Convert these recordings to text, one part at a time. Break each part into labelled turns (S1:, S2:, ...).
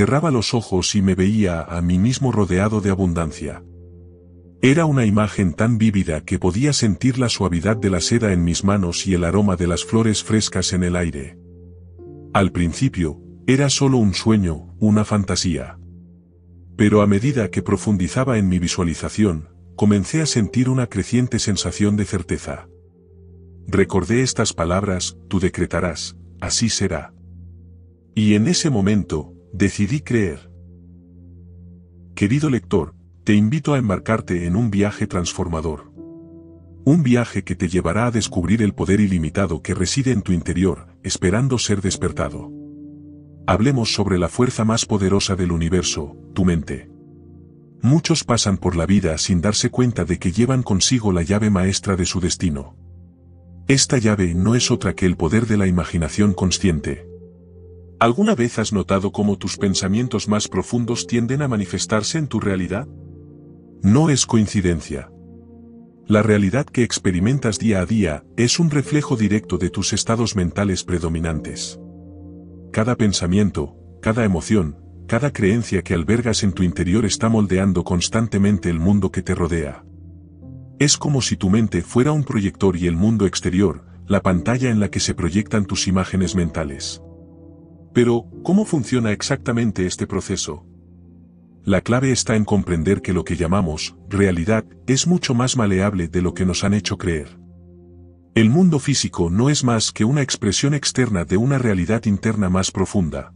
S1: Cerraba los ojos y me veía a mí mismo rodeado de abundancia. Era una imagen tan vívida que podía sentir la suavidad de la seda en mis manos y el aroma de las flores frescas en el aire. Al principio, era solo un sueño, una fantasía. Pero a medida que profundizaba en mi visualización, comencé a sentir una creciente sensación de certeza. Recordé estas palabras, tú decretarás, así será. Y en ese momento, Decidí creer. Querido lector, te invito a embarcarte en un viaje transformador. Un viaje que te llevará a descubrir el poder ilimitado que reside en tu interior, esperando ser despertado. Hablemos sobre la fuerza más poderosa del universo, tu mente. Muchos pasan por la vida sin darse cuenta de que llevan consigo la llave maestra de su destino. Esta llave no es otra que el poder de la imaginación consciente. ¿Alguna vez has notado cómo tus pensamientos más profundos tienden a manifestarse en tu realidad? No es coincidencia. La realidad que experimentas día a día es un reflejo directo de tus estados mentales predominantes. Cada pensamiento, cada emoción, cada creencia que albergas en tu interior está moldeando constantemente el mundo que te rodea. Es como si tu mente fuera un proyector y el mundo exterior, la pantalla en la que se proyectan tus imágenes mentales. Pero, ¿cómo funciona exactamente este proceso? La clave está en comprender que lo que llamamos realidad es mucho más maleable de lo que nos han hecho creer. El mundo físico no es más que una expresión externa de una realidad interna más profunda.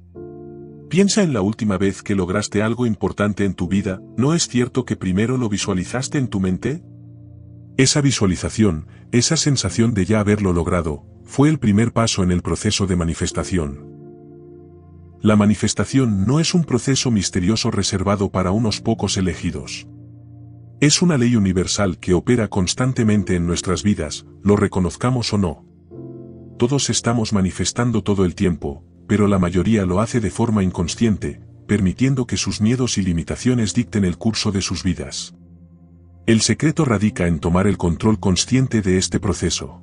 S1: Piensa en la última vez que lograste algo importante en tu vida, ¿no es cierto que primero lo visualizaste en tu mente? Esa visualización, esa sensación de ya haberlo logrado, fue el primer paso en el proceso de manifestación. La manifestación no es un proceso misterioso reservado para unos pocos elegidos. Es una ley universal que opera constantemente en nuestras vidas, lo reconozcamos o no. Todos estamos manifestando todo el tiempo, pero la mayoría lo hace de forma inconsciente, permitiendo que sus miedos y limitaciones dicten el curso de sus vidas. El secreto radica en tomar el control consciente de este proceso.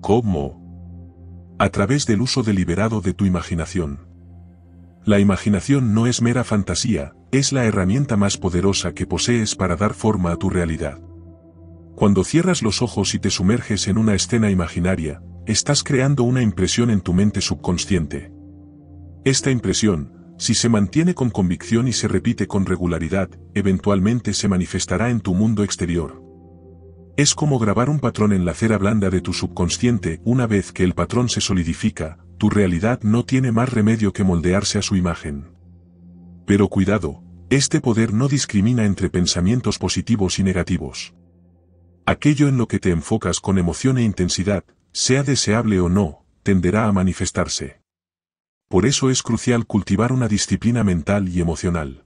S1: ¿Cómo? A través del uso deliberado de tu imaginación. La imaginación no es mera fantasía, es la herramienta más poderosa que posees para dar forma a tu realidad. Cuando cierras los ojos y te sumerges en una escena imaginaria, estás creando una impresión en tu mente subconsciente. Esta impresión, si se mantiene con convicción y se repite con regularidad, eventualmente se manifestará en tu mundo exterior. Es como grabar un patrón en la cera blanda de tu subconsciente una vez que el patrón se solidifica, tu realidad no tiene más remedio que moldearse a su imagen. Pero cuidado, este poder no discrimina entre pensamientos positivos y negativos. Aquello en lo que te enfocas con emoción e intensidad, sea deseable o no, tenderá a manifestarse. Por eso es crucial cultivar una disciplina mental y emocional.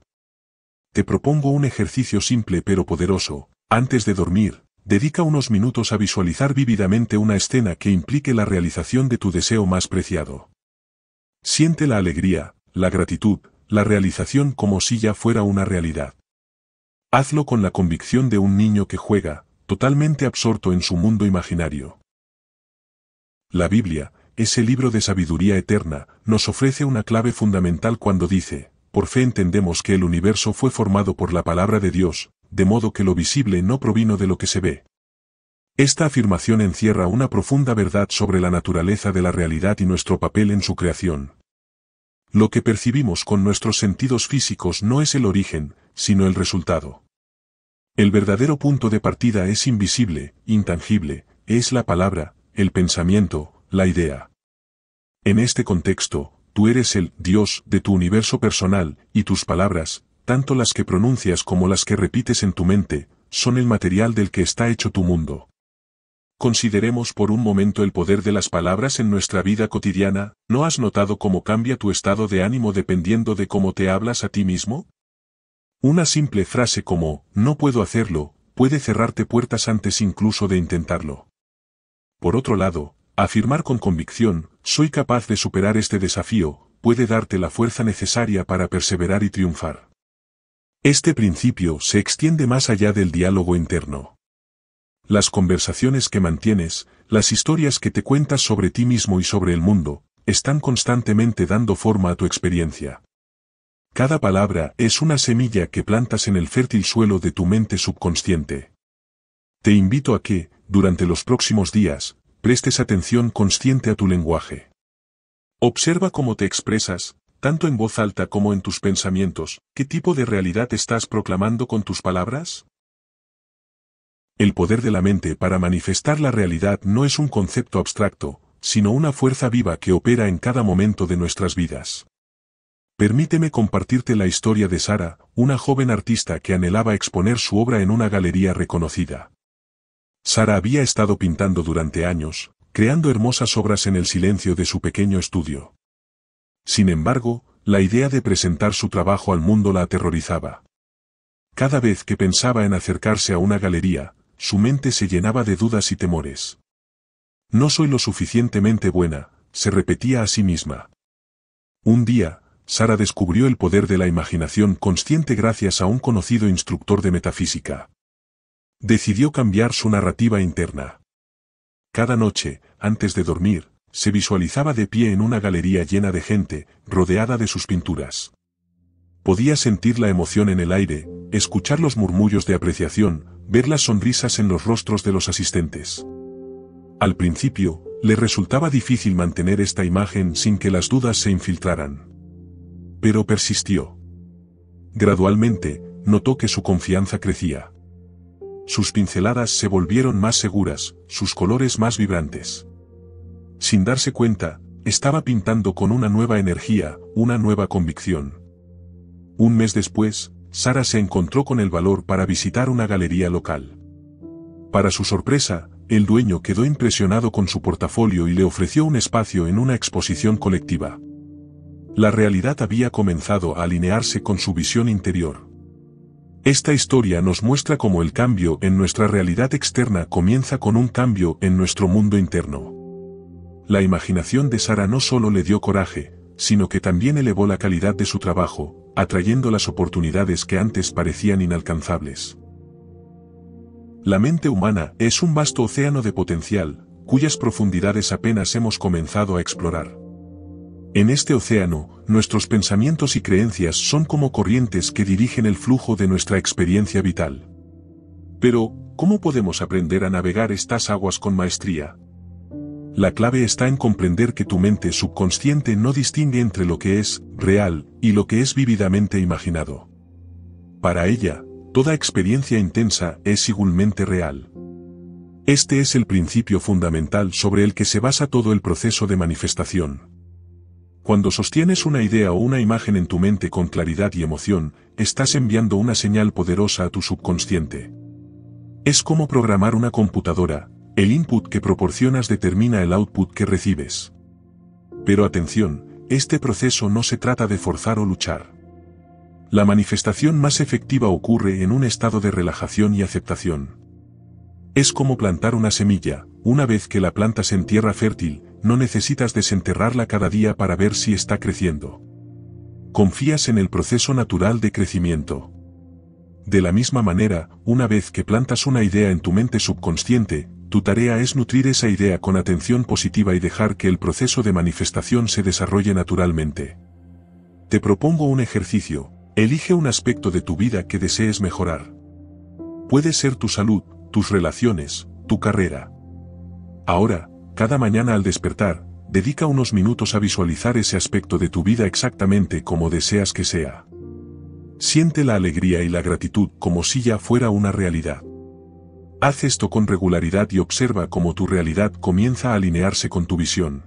S1: Te propongo un ejercicio simple pero poderoso, antes de dormir, Dedica unos minutos a visualizar vívidamente una escena que implique la realización de tu deseo más preciado. Siente la alegría, la gratitud, la realización como si ya fuera una realidad. Hazlo con la convicción de un niño que juega, totalmente absorto en su mundo imaginario. La Biblia, ese libro de sabiduría eterna, nos ofrece una clave fundamental cuando dice, por fe entendemos que el universo fue formado por la palabra de Dios, de modo que lo visible no provino de lo que se ve. Esta afirmación encierra una profunda verdad sobre la naturaleza de la realidad y nuestro papel en su creación. Lo que percibimos con nuestros sentidos físicos no es el origen, sino el resultado. El verdadero punto de partida es invisible, intangible, es la palabra, el pensamiento, la idea. En este contexto, tú eres el Dios de tu universo personal, y tus palabras, tanto las que pronuncias como las que repites en tu mente, son el material del que está hecho tu mundo. Consideremos por un momento el poder de las palabras en nuestra vida cotidiana, ¿no has notado cómo cambia tu estado de ánimo dependiendo de cómo te hablas a ti mismo? Una simple frase como, no puedo hacerlo, puede cerrarte puertas antes incluso de intentarlo. Por otro lado, afirmar con convicción, soy capaz de superar este desafío, puede darte la fuerza necesaria para perseverar y triunfar. Este principio se extiende más allá del diálogo interno. Las conversaciones que mantienes, las historias que te cuentas sobre ti mismo y sobre el mundo, están constantemente dando forma a tu experiencia. Cada palabra es una semilla que plantas en el fértil suelo de tu mente subconsciente. Te invito a que, durante los próximos días, prestes atención consciente a tu lenguaje. Observa cómo te expresas, tanto en voz alta como en tus pensamientos, ¿qué tipo de realidad estás proclamando con tus palabras? El poder de la mente para manifestar la realidad no es un concepto abstracto, sino una fuerza viva que opera en cada momento de nuestras vidas. Permíteme compartirte la historia de Sara, una joven artista que anhelaba exponer su obra en una galería reconocida. Sara había estado pintando durante años, creando hermosas obras en el silencio de su pequeño estudio. Sin embargo, la idea de presentar su trabajo al mundo la aterrorizaba. Cada vez que pensaba en acercarse a una galería, su mente se llenaba de dudas y temores. No soy lo suficientemente buena, se repetía a sí misma. Un día, Sara descubrió el poder de la imaginación consciente gracias a un conocido instructor de metafísica. Decidió cambiar su narrativa interna. Cada noche, antes de dormir, se visualizaba de pie en una galería llena de gente, rodeada de sus pinturas. Podía sentir la emoción en el aire, escuchar los murmullos de apreciación, ver las sonrisas en los rostros de los asistentes. Al principio, le resultaba difícil mantener esta imagen sin que las dudas se infiltraran. Pero persistió. Gradualmente, notó que su confianza crecía. Sus pinceladas se volvieron más seguras, sus colores más vibrantes. Sin darse cuenta, estaba pintando con una nueva energía, una nueva convicción. Un mes después, Sara se encontró con el valor para visitar una galería local. Para su sorpresa, el dueño quedó impresionado con su portafolio y le ofreció un espacio en una exposición colectiva. La realidad había comenzado a alinearse con su visión interior. Esta historia nos muestra cómo el cambio en nuestra realidad externa comienza con un cambio en nuestro mundo interno la imaginación de Sara no solo le dio coraje, sino que también elevó la calidad de su trabajo, atrayendo las oportunidades que antes parecían inalcanzables. La mente humana es un vasto océano de potencial, cuyas profundidades apenas hemos comenzado a explorar. En este océano, nuestros pensamientos y creencias son como corrientes que dirigen el flujo de nuestra experiencia vital. Pero, ¿cómo podemos aprender a navegar estas aguas con maestría? la clave está en comprender que tu mente subconsciente no distingue entre lo que es real y lo que es vívidamente imaginado. Para ella, toda experiencia intensa es igualmente real. Este es el principio fundamental sobre el que se basa todo el proceso de manifestación. Cuando sostienes una idea o una imagen en tu mente con claridad y emoción, estás enviando una señal poderosa a tu subconsciente. Es como programar una computadora, el input que proporcionas determina el output que recibes. Pero atención, este proceso no se trata de forzar o luchar. La manifestación más efectiva ocurre en un estado de relajación y aceptación. Es como plantar una semilla, una vez que la plantas en tierra fértil, no necesitas desenterrarla cada día para ver si está creciendo. Confías en el proceso natural de crecimiento. De la misma manera, una vez que plantas una idea en tu mente subconsciente, tu tarea es nutrir esa idea con atención positiva y dejar que el proceso de manifestación se desarrolle naturalmente. Te propongo un ejercicio, elige un aspecto de tu vida que desees mejorar. Puede ser tu salud, tus relaciones, tu carrera. Ahora, cada mañana al despertar, dedica unos minutos a visualizar ese aspecto de tu vida exactamente como deseas que sea. Siente la alegría y la gratitud como si ya fuera una realidad. Haz esto con regularidad y observa cómo tu realidad comienza a alinearse con tu visión.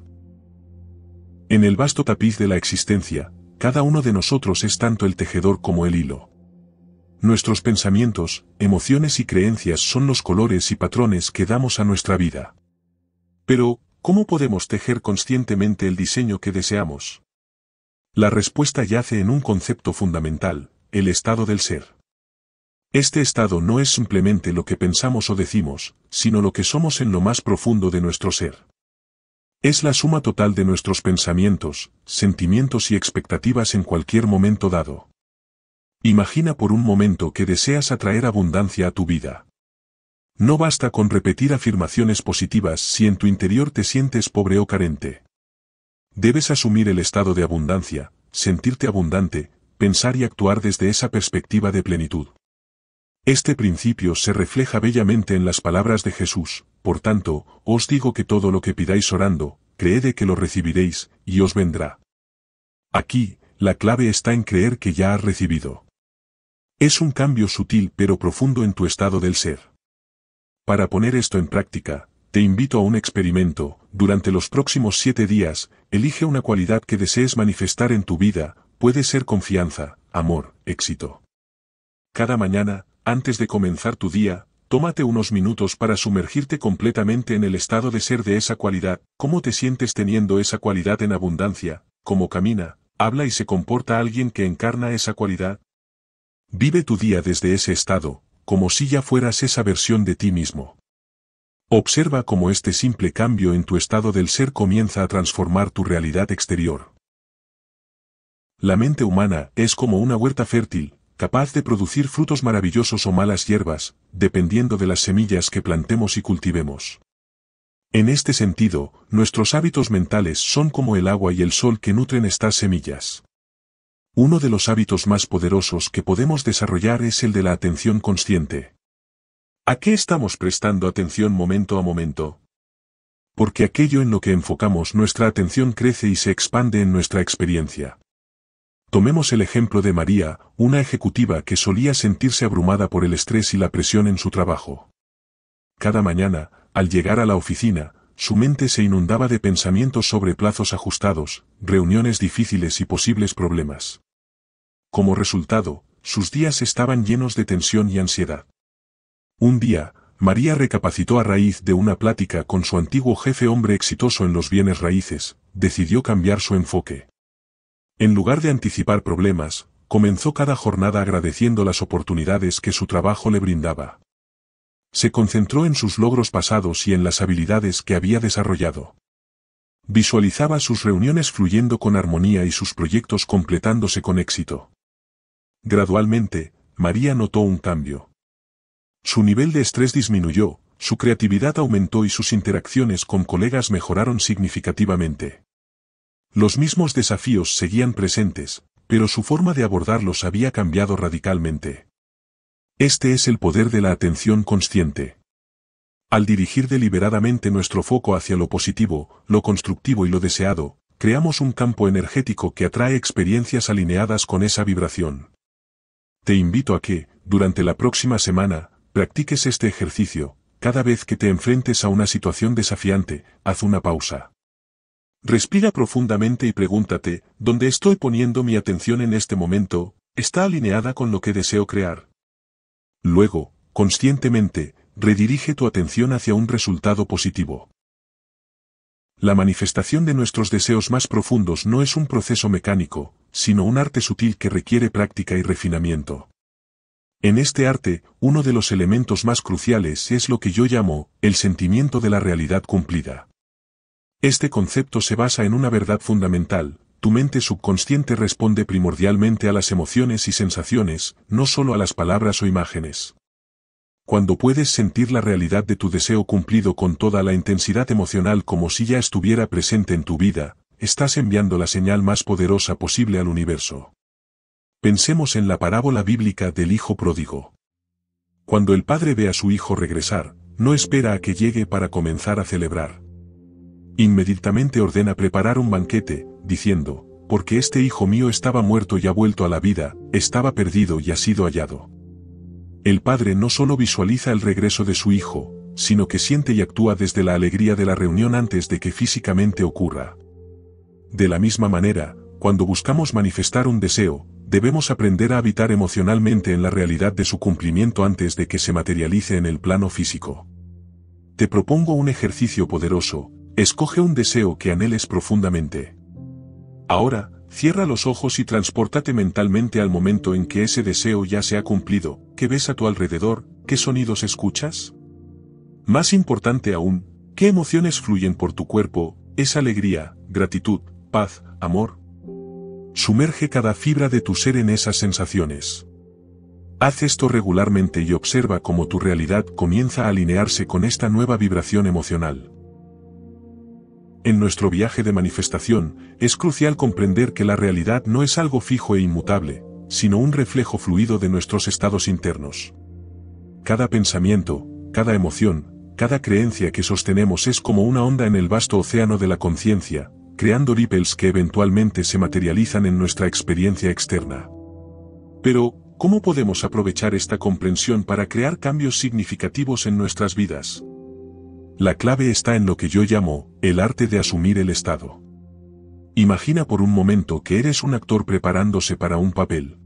S1: En el vasto tapiz de la existencia, cada uno de nosotros es tanto el tejedor como el hilo. Nuestros pensamientos, emociones y creencias son los colores y patrones que damos a nuestra vida. Pero, ¿cómo podemos tejer conscientemente el diseño que deseamos? La respuesta yace en un concepto fundamental, el estado del ser. Este estado no es simplemente lo que pensamos o decimos, sino lo que somos en lo más profundo de nuestro ser. Es la suma total de nuestros pensamientos, sentimientos y expectativas en cualquier momento dado. Imagina por un momento que deseas atraer abundancia a tu vida. No basta con repetir afirmaciones positivas si en tu interior te sientes pobre o carente. Debes asumir el estado de abundancia, sentirte abundante, pensar y actuar desde esa perspectiva de plenitud. Este principio se refleja bellamente en las palabras de Jesús, por tanto, os digo que todo lo que pidáis orando, creed que lo recibiréis, y os vendrá. Aquí, la clave está en creer que ya has recibido. Es un cambio sutil pero profundo en tu estado del ser. Para poner esto en práctica, te invito a un experimento, durante los próximos siete días, elige una cualidad que desees manifestar en tu vida, puede ser confianza, amor, éxito. Cada mañana, antes de comenzar tu día, tómate unos minutos para sumergirte completamente en el estado de ser de esa cualidad, cómo te sientes teniendo esa cualidad en abundancia, cómo camina, habla y se comporta alguien que encarna esa cualidad. Vive tu día desde ese estado, como si ya fueras esa versión de ti mismo. Observa cómo este simple cambio en tu estado del ser comienza a transformar tu realidad exterior. La mente humana es como una huerta fértil, capaz de producir frutos maravillosos o malas hierbas, dependiendo de las semillas que plantemos y cultivemos. En este sentido, nuestros hábitos mentales son como el agua y el sol que nutren estas semillas. Uno de los hábitos más poderosos que podemos desarrollar es el de la atención consciente. ¿A qué estamos prestando atención momento a momento? Porque aquello en lo que enfocamos nuestra atención crece y se expande en nuestra experiencia. Tomemos el ejemplo de María, una ejecutiva que solía sentirse abrumada por el estrés y la presión en su trabajo. Cada mañana, al llegar a la oficina, su mente se inundaba de pensamientos sobre plazos ajustados, reuniones difíciles y posibles problemas. Como resultado, sus días estaban llenos de tensión y ansiedad. Un día, María recapacitó a raíz de una plática con su antiguo jefe hombre exitoso en los bienes raíces, decidió cambiar su enfoque. En lugar de anticipar problemas, comenzó cada jornada agradeciendo las oportunidades que su trabajo le brindaba. Se concentró en sus logros pasados y en las habilidades que había desarrollado. Visualizaba sus reuniones fluyendo con armonía y sus proyectos completándose con éxito. Gradualmente, María notó un cambio. Su nivel de estrés disminuyó, su creatividad aumentó y sus interacciones con colegas mejoraron significativamente. Los mismos desafíos seguían presentes, pero su forma de abordarlos había cambiado radicalmente. Este es el poder de la atención consciente. Al dirigir deliberadamente nuestro foco hacia lo positivo, lo constructivo y lo deseado, creamos un campo energético que atrae experiencias alineadas con esa vibración. Te invito a que, durante la próxima semana, practiques este ejercicio, cada vez que te enfrentes a una situación desafiante, haz una pausa. Respira profundamente y pregúntate, ¿dónde estoy poniendo mi atención en este momento? ¿Está alineada con lo que deseo crear? Luego, conscientemente, redirige tu atención hacia un resultado positivo. La manifestación de nuestros deseos más profundos no es un proceso mecánico, sino un arte sutil que requiere práctica y refinamiento. En este arte, uno de los elementos más cruciales es lo que yo llamo el sentimiento de la realidad cumplida. Este concepto se basa en una verdad fundamental, tu mente subconsciente responde primordialmente a las emociones y sensaciones, no solo a las palabras o imágenes. Cuando puedes sentir la realidad de tu deseo cumplido con toda la intensidad emocional como si ya estuviera presente en tu vida, estás enviando la señal más poderosa posible al universo. Pensemos en la parábola bíblica del Hijo Pródigo. Cuando el padre ve a su hijo regresar, no espera a que llegue para comenzar a celebrar. Inmediatamente ordena preparar un banquete, diciendo, porque este hijo mío estaba muerto y ha vuelto a la vida, estaba perdido y ha sido hallado. El padre no solo visualiza el regreso de su hijo, sino que siente y actúa desde la alegría de la reunión antes de que físicamente ocurra. De la misma manera, cuando buscamos manifestar un deseo, debemos aprender a habitar emocionalmente en la realidad de su cumplimiento antes de que se materialice en el plano físico. Te propongo un ejercicio poderoso, Escoge un deseo que anheles profundamente. Ahora, cierra los ojos y transportate mentalmente al momento en que ese deseo ya se ha cumplido, ¿qué ves a tu alrededor, qué sonidos escuchas? Más importante aún, ¿qué emociones fluyen por tu cuerpo? Es alegría, gratitud, paz, amor. Sumerge cada fibra de tu ser en esas sensaciones. Haz esto regularmente y observa cómo tu realidad comienza a alinearse con esta nueva vibración emocional. En nuestro viaje de manifestación, es crucial comprender que la realidad no es algo fijo e inmutable, sino un reflejo fluido de nuestros estados internos. Cada pensamiento, cada emoción, cada creencia que sostenemos es como una onda en el vasto océano de la conciencia, creando ripples que eventualmente se materializan en nuestra experiencia externa. Pero, ¿cómo podemos aprovechar esta comprensión para crear cambios significativos en nuestras vidas? La clave está en lo que yo llamo, el arte de asumir el estado. Imagina por un momento que eres un actor preparándose para un papel.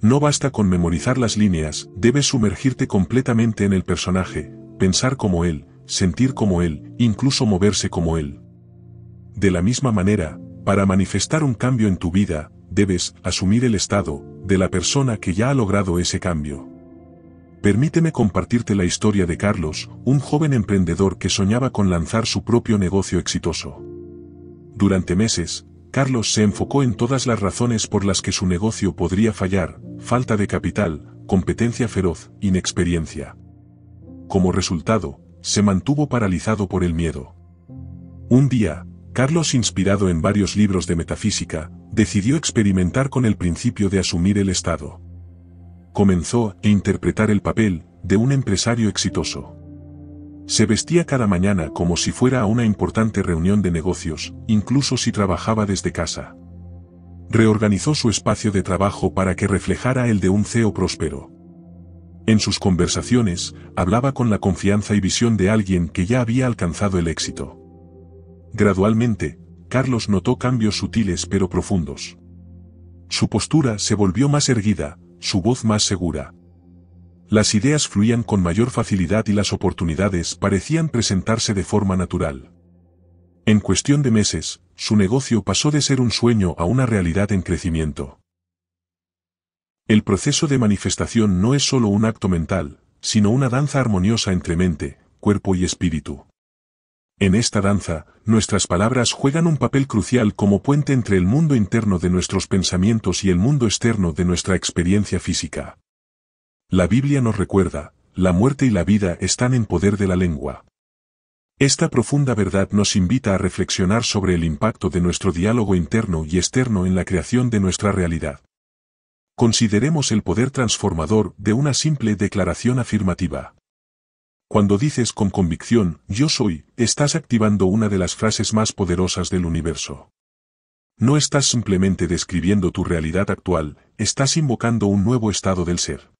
S1: No basta con memorizar las líneas, debes sumergirte completamente en el personaje, pensar como él, sentir como él, incluso moverse como él. De la misma manera, para manifestar un cambio en tu vida, debes asumir el estado de la persona que ya ha logrado ese cambio. Permíteme compartirte la historia de Carlos, un joven emprendedor que soñaba con lanzar su propio negocio exitoso. Durante meses, Carlos se enfocó en todas las razones por las que su negocio podría fallar, falta de capital, competencia feroz, inexperiencia. Como resultado, se mantuvo paralizado por el miedo. Un día, Carlos, inspirado en varios libros de metafísica, decidió experimentar con el principio de asumir el Estado comenzó a interpretar el papel de un empresario exitoso. Se vestía cada mañana como si fuera a una importante reunión de negocios, incluso si trabajaba desde casa. Reorganizó su espacio de trabajo para que reflejara el de un CEO próspero. En sus conversaciones, hablaba con la confianza y visión de alguien que ya había alcanzado el éxito. Gradualmente, Carlos notó cambios sutiles pero profundos. Su postura se volvió más erguida, su voz más segura. Las ideas fluían con mayor facilidad y las oportunidades parecían presentarse de forma natural. En cuestión de meses, su negocio pasó de ser un sueño a una realidad en crecimiento. El proceso de manifestación no es solo un acto mental, sino una danza armoniosa entre mente, cuerpo y espíritu. En esta danza, nuestras palabras juegan un papel crucial como puente entre el mundo interno de nuestros pensamientos y el mundo externo de nuestra experiencia física. La Biblia nos recuerda, la muerte y la vida están en poder de la lengua. Esta profunda verdad nos invita a reflexionar sobre el impacto de nuestro diálogo interno y externo en la creación de nuestra realidad. Consideremos el poder transformador de una simple declaración afirmativa. Cuando dices con convicción, yo soy, estás activando una de las frases más poderosas del universo. No estás simplemente describiendo tu realidad actual, estás invocando un nuevo estado del ser.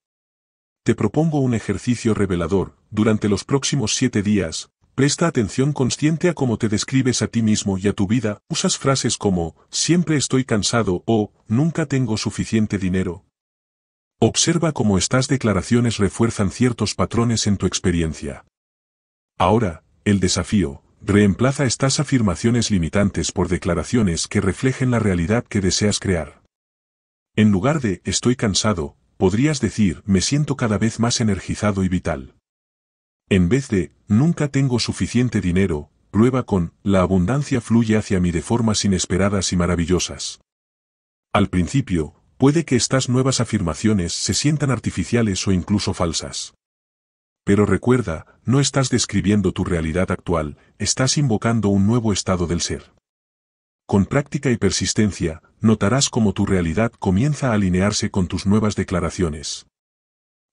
S1: Te propongo un ejercicio revelador, durante los próximos siete días, presta atención consciente a cómo te describes a ti mismo y a tu vida, usas frases como, siempre estoy cansado o, nunca tengo suficiente dinero, Observa cómo estas declaraciones refuerzan ciertos patrones en tu experiencia. Ahora, el desafío, reemplaza estas afirmaciones limitantes por declaraciones que reflejen la realidad que deseas crear. En lugar de estoy cansado, podrías decir me siento cada vez más energizado y vital. En vez de nunca tengo suficiente dinero, prueba con la abundancia fluye hacia mí de formas inesperadas y maravillosas. Al principio, Puede que estas nuevas afirmaciones se sientan artificiales o incluso falsas. Pero recuerda, no estás describiendo tu realidad actual, estás invocando un nuevo estado del ser. Con práctica y persistencia, notarás cómo tu realidad comienza a alinearse con tus nuevas declaraciones.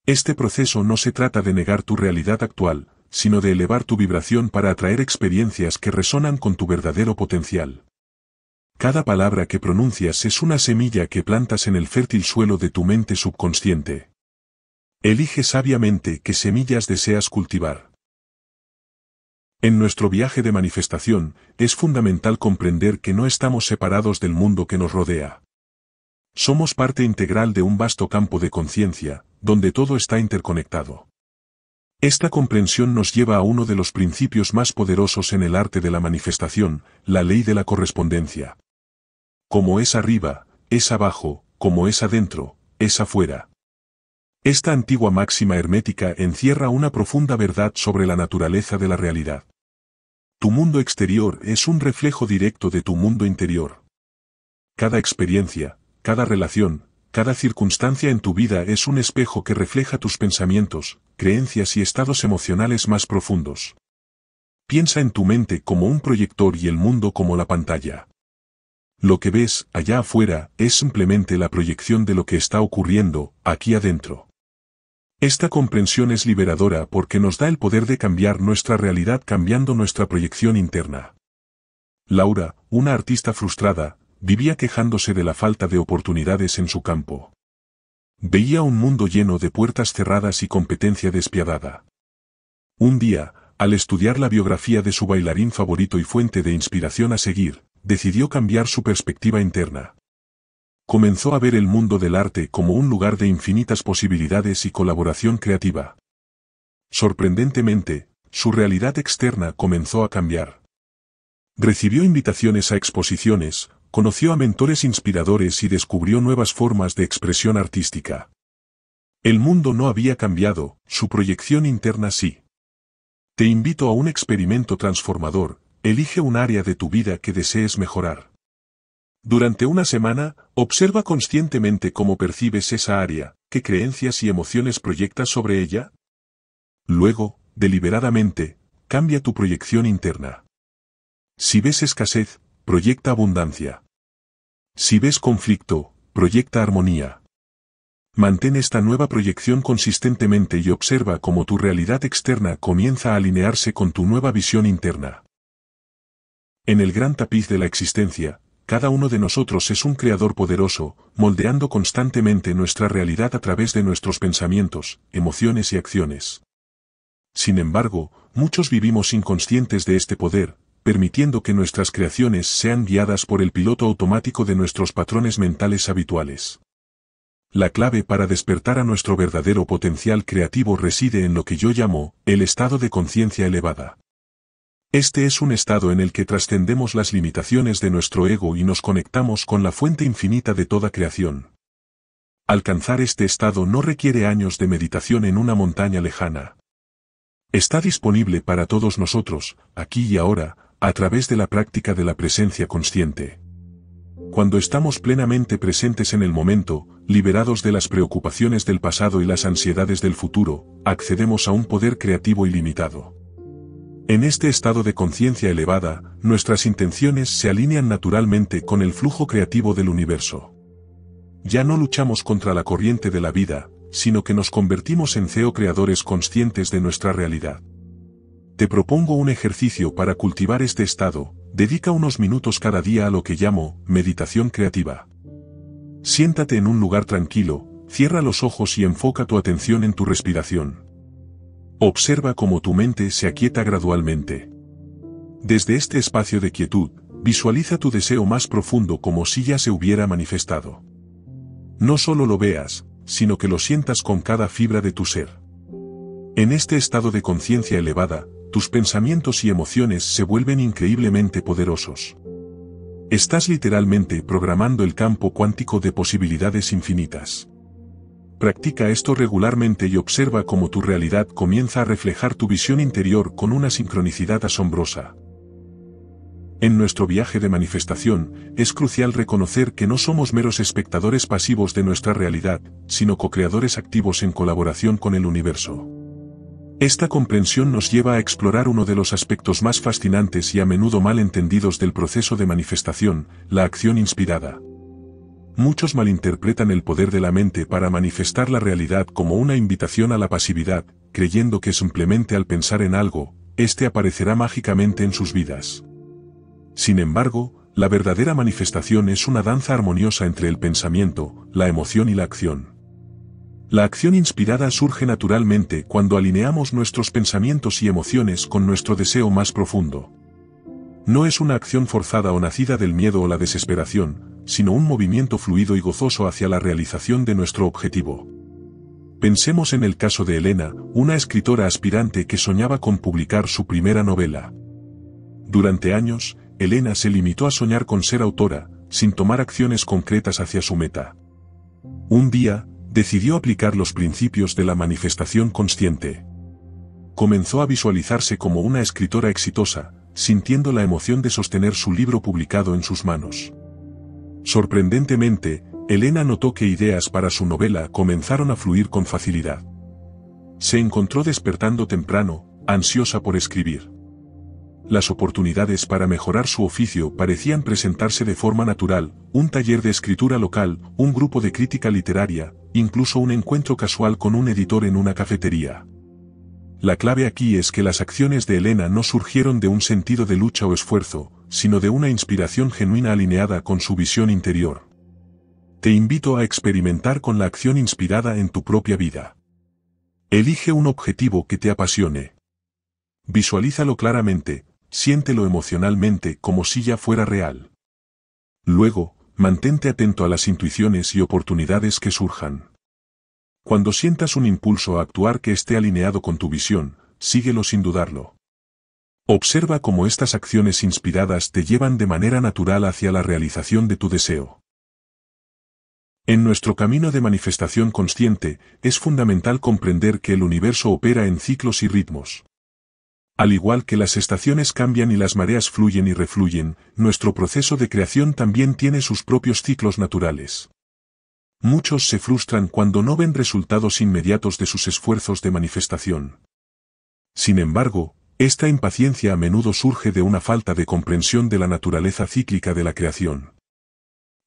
S1: Este proceso no se trata de negar tu realidad actual, sino de elevar tu vibración para atraer experiencias que resonan con tu verdadero potencial. Cada palabra que pronuncias es una semilla que plantas en el fértil suelo de tu mente subconsciente. Elige sabiamente qué semillas deseas cultivar. En nuestro viaje de manifestación, es fundamental comprender que no estamos separados del mundo que nos rodea. Somos parte integral de un vasto campo de conciencia, donde todo está interconectado. Esta comprensión nos lleva a uno de los principios más poderosos en el arte de la manifestación, la ley de la correspondencia. Como es arriba, es abajo, como es adentro, es afuera. Esta antigua máxima hermética encierra una profunda verdad sobre la naturaleza de la realidad. Tu mundo exterior es un reflejo directo de tu mundo interior. Cada experiencia, cada relación, cada circunstancia en tu vida es un espejo que refleja tus pensamientos, creencias y estados emocionales más profundos. Piensa en tu mente como un proyector y el mundo como la pantalla. Lo que ves allá afuera es simplemente la proyección de lo que está ocurriendo aquí adentro. Esta comprensión es liberadora porque nos da el poder de cambiar nuestra realidad cambiando nuestra proyección interna. Laura, una artista frustrada, vivía quejándose de la falta de oportunidades en su campo. Veía un mundo lleno de puertas cerradas y competencia despiadada. Un día, al estudiar la biografía de su bailarín favorito y fuente de inspiración a seguir, decidió cambiar su perspectiva interna. Comenzó a ver el mundo del arte como un lugar de infinitas posibilidades y colaboración creativa. Sorprendentemente, su realidad externa comenzó a cambiar. Recibió invitaciones a exposiciones, conoció a mentores inspiradores y descubrió nuevas formas de expresión artística. El mundo no había cambiado, su proyección interna sí. Te invito a un experimento transformador, Elige un área de tu vida que desees mejorar. Durante una semana, observa conscientemente cómo percibes esa área, qué creencias y emociones proyectas sobre ella. Luego, deliberadamente, cambia tu proyección interna. Si ves escasez, proyecta abundancia. Si ves conflicto, proyecta armonía. Mantén esta nueva proyección consistentemente y observa cómo tu realidad externa comienza a alinearse con tu nueva visión interna. En el gran tapiz de la existencia, cada uno de nosotros es un creador poderoso, moldeando constantemente nuestra realidad a través de nuestros pensamientos, emociones y acciones. Sin embargo, muchos vivimos inconscientes de este poder, permitiendo que nuestras creaciones sean guiadas por el piloto automático de nuestros patrones mentales habituales. La clave para despertar a nuestro verdadero potencial creativo reside en lo que yo llamo el estado de conciencia elevada. Este es un estado en el que trascendemos las limitaciones de nuestro ego y nos conectamos con la fuente infinita de toda creación. Alcanzar este estado no requiere años de meditación en una montaña lejana. Está disponible para todos nosotros, aquí y ahora, a través de la práctica de la presencia consciente. Cuando estamos plenamente presentes en el momento, liberados de las preocupaciones del pasado y las ansiedades del futuro, accedemos a un poder creativo ilimitado. En este estado de conciencia elevada, nuestras intenciones se alinean naturalmente con el flujo creativo del universo. Ya no luchamos contra la corriente de la vida, sino que nos convertimos en CEO-creadores conscientes de nuestra realidad. Te propongo un ejercicio para cultivar este estado, dedica unos minutos cada día a lo que llamo meditación creativa. Siéntate en un lugar tranquilo, cierra los ojos y enfoca tu atención en tu respiración. Observa cómo tu mente se aquieta gradualmente. Desde este espacio de quietud, visualiza tu deseo más profundo como si ya se hubiera manifestado. No solo lo veas, sino que lo sientas con cada fibra de tu ser. En este estado de conciencia elevada, tus pensamientos y emociones se vuelven increíblemente poderosos. Estás literalmente programando el campo cuántico de posibilidades infinitas. Practica esto regularmente y observa cómo tu realidad comienza a reflejar tu visión interior con una sincronicidad asombrosa. En nuestro viaje de manifestación, es crucial reconocer que no somos meros espectadores pasivos de nuestra realidad, sino co-creadores activos en colaboración con el universo. Esta comprensión nos lleva a explorar uno de los aspectos más fascinantes y a menudo mal entendidos del proceso de manifestación, la acción inspirada. Muchos malinterpretan el poder de la mente para manifestar la realidad como una invitación a la pasividad, creyendo que simplemente al pensar en algo, éste aparecerá mágicamente en sus vidas. Sin embargo, la verdadera manifestación es una danza armoniosa entre el pensamiento, la emoción y la acción. La acción inspirada surge naturalmente cuando alineamos nuestros pensamientos y emociones con nuestro deseo más profundo. No es una acción forzada o nacida del miedo o la desesperación, sino un movimiento fluido y gozoso hacia la realización de nuestro objetivo. Pensemos en el caso de Elena, una escritora aspirante que soñaba con publicar su primera novela. Durante años, Elena se limitó a soñar con ser autora, sin tomar acciones concretas hacia su meta. Un día, decidió aplicar los principios de la manifestación consciente. Comenzó a visualizarse como una escritora exitosa, sintiendo la emoción de sostener su libro publicado en sus manos. Sorprendentemente, Elena notó que ideas para su novela comenzaron a fluir con facilidad. Se encontró despertando temprano, ansiosa por escribir. Las oportunidades para mejorar su oficio parecían presentarse de forma natural, un taller de escritura local, un grupo de crítica literaria, incluso un encuentro casual con un editor en una cafetería. La clave aquí es que las acciones de Elena no surgieron de un sentido de lucha o esfuerzo, sino de una inspiración genuina alineada con su visión interior. Te invito a experimentar con la acción inspirada en tu propia vida. Elige un objetivo que te apasione. Visualízalo claramente, siéntelo emocionalmente como si ya fuera real. Luego, mantente atento a las intuiciones y oportunidades que surjan. Cuando sientas un impulso a actuar que esté alineado con tu visión, síguelo sin dudarlo. Observa cómo estas acciones inspiradas te llevan de manera natural hacia la realización de tu deseo. En nuestro camino de manifestación consciente, es fundamental comprender que el universo opera en ciclos y ritmos. Al igual que las estaciones cambian y las mareas fluyen y refluyen, nuestro proceso de creación también tiene sus propios ciclos naturales. Muchos se frustran cuando no ven resultados inmediatos de sus esfuerzos de manifestación. Sin embargo, esta impaciencia a menudo surge de una falta de comprensión de la naturaleza cíclica de la creación.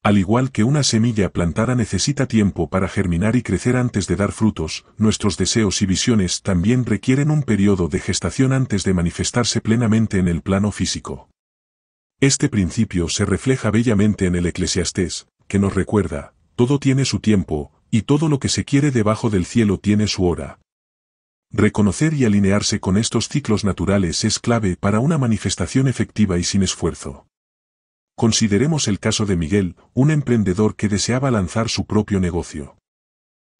S1: Al igual que una semilla plantada necesita tiempo para germinar y crecer antes de dar frutos, nuestros deseos y visiones también requieren un periodo de gestación antes de manifestarse plenamente en el plano físico. Este principio se refleja bellamente en el Eclesiastés, que nos recuerda, todo tiene su tiempo, y todo lo que se quiere debajo del cielo tiene su hora, Reconocer y alinearse con estos ciclos naturales es clave para una manifestación efectiva y sin esfuerzo. Consideremos el caso de Miguel, un emprendedor que deseaba lanzar su propio negocio.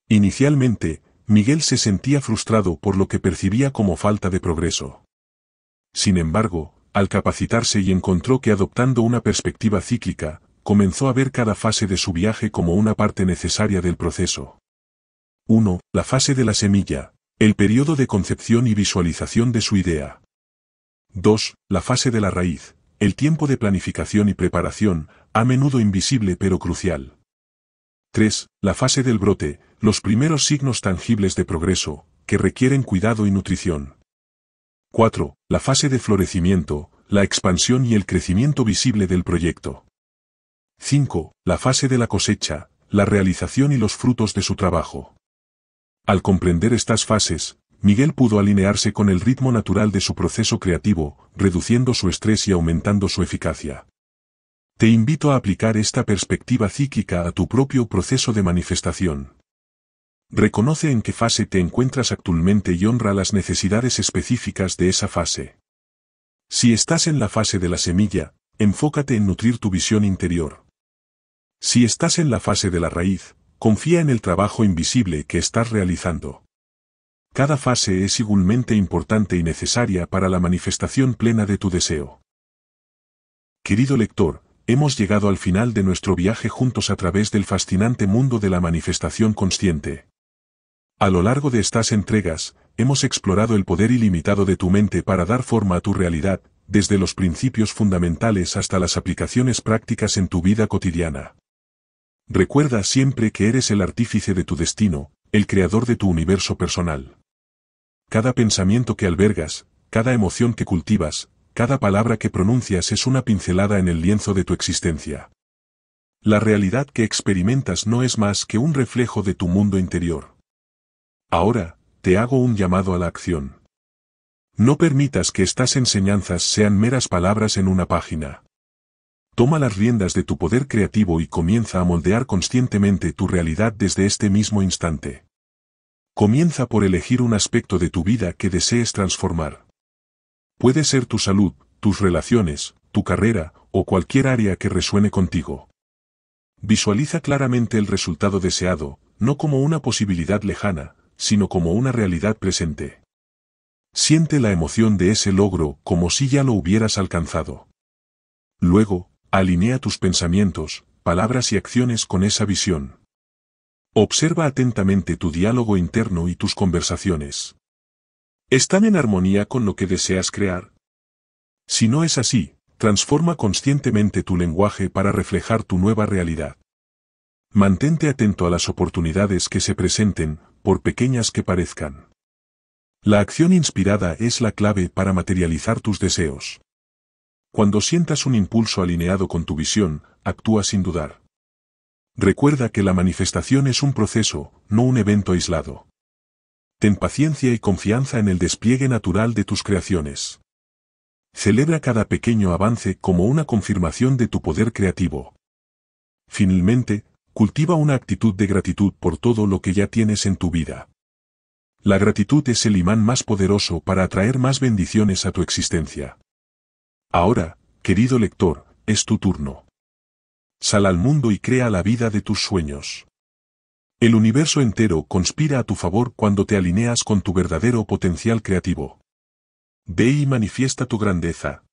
S1: Inicialmente, Miguel se sentía frustrado por lo que percibía como falta de progreso. Sin embargo, al capacitarse y encontró que adoptando una perspectiva cíclica, comenzó a ver cada fase de su viaje como una parte necesaria del proceso. 1. La fase de la semilla, el periodo de concepción y visualización de su idea. 2. La fase de la raíz. El tiempo de planificación y preparación, a menudo invisible pero crucial. 3. La fase del brote, los primeros signos tangibles de progreso, que requieren cuidado y nutrición. 4. La fase de florecimiento, la expansión y el crecimiento visible del proyecto. 5. La fase de la cosecha, la realización y los frutos de su trabajo. Al comprender estas fases, Miguel pudo alinearse con el ritmo natural de su proceso creativo, reduciendo su estrés y aumentando su eficacia. Te invito a aplicar esta perspectiva psíquica a tu propio proceso de manifestación. Reconoce en qué fase te encuentras actualmente y honra las necesidades específicas de esa fase. Si estás en la fase de la semilla, enfócate en nutrir tu visión interior. Si estás en la fase de la raíz, Confía en el trabajo invisible que estás realizando. Cada fase es igualmente importante y necesaria para la manifestación plena de tu deseo. Querido lector, hemos llegado al final de nuestro viaje juntos a través del fascinante mundo de la manifestación consciente. A lo largo de estas entregas, hemos explorado el poder ilimitado de tu mente para dar forma a tu realidad, desde los principios fundamentales hasta las aplicaciones prácticas en tu vida cotidiana. Recuerda siempre que eres el artífice de tu destino, el creador de tu universo personal. Cada pensamiento que albergas, cada emoción que cultivas, cada palabra que pronuncias es una pincelada en el lienzo de tu existencia. La realidad que experimentas no es más que un reflejo de tu mundo interior. Ahora, te hago un llamado a la acción. No permitas que estas enseñanzas sean meras palabras en una página. Toma las riendas de tu poder creativo y comienza a moldear conscientemente tu realidad desde este mismo instante. Comienza por elegir un aspecto de tu vida que desees transformar. Puede ser tu salud, tus relaciones, tu carrera, o cualquier área que resuene contigo. Visualiza claramente el resultado deseado, no como una posibilidad lejana, sino como una realidad presente. Siente la emoción de ese logro como si ya lo hubieras alcanzado. Luego, Alinea tus pensamientos, palabras y acciones con esa visión. Observa atentamente tu diálogo interno y tus conversaciones. ¿Están en armonía con lo que deseas crear? Si no es así, transforma conscientemente tu lenguaje para reflejar tu nueva realidad. Mantente atento a las oportunidades que se presenten, por pequeñas que parezcan. La acción inspirada es la clave para materializar tus deseos. Cuando sientas un impulso alineado con tu visión, actúa sin dudar. Recuerda que la manifestación es un proceso, no un evento aislado. Ten paciencia y confianza en el despliegue natural de tus creaciones. Celebra cada pequeño avance como una confirmación de tu poder creativo. Finalmente, cultiva una actitud de gratitud por todo lo que ya tienes en tu vida. La gratitud es el imán más poderoso para atraer más bendiciones a tu existencia. Ahora, querido lector, es tu turno. Sal al mundo y crea la vida de tus sueños. El universo entero conspira a tu favor cuando te alineas con tu verdadero potencial creativo. Ve y manifiesta tu grandeza.